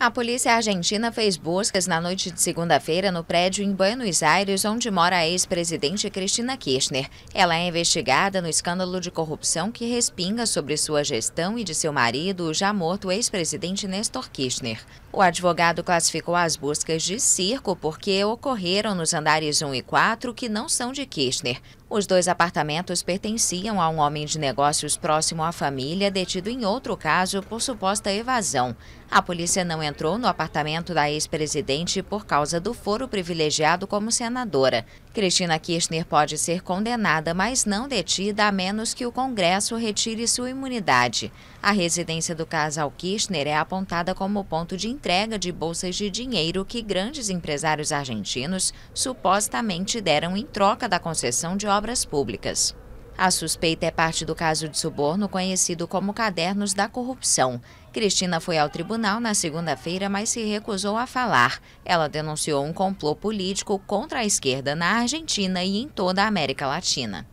A polícia argentina fez buscas na noite de segunda-feira no prédio em Buenos Aires, onde mora a ex-presidente Cristina Kirchner. Ela é investigada no escândalo de corrupção que respinga sobre sua gestão e de seu marido, o já morto ex-presidente Nestor Kirchner. O advogado classificou as buscas de circo porque ocorreram nos andares 1 e 4, que não são de Kirchner. Os dois apartamentos pertenciam a um homem de negócios próximo à família, detido em outro caso por suposta evasão. A polícia não entrou no apartamento da ex-presidente por causa do foro privilegiado como senadora. Cristina Kirchner pode ser condenada, mas não detida a menos que o Congresso retire sua imunidade. A residência do casal Kirchner é apontada como ponto de entrega de bolsas de dinheiro que grandes empresários argentinos supostamente deram em troca da concessão de obras obras públicas. A suspeita é parte do caso de suborno conhecido como Cadernos da Corrupção. Cristina foi ao tribunal na segunda-feira, mas se recusou a falar. Ela denunciou um complô político contra a esquerda na Argentina e em toda a América Latina.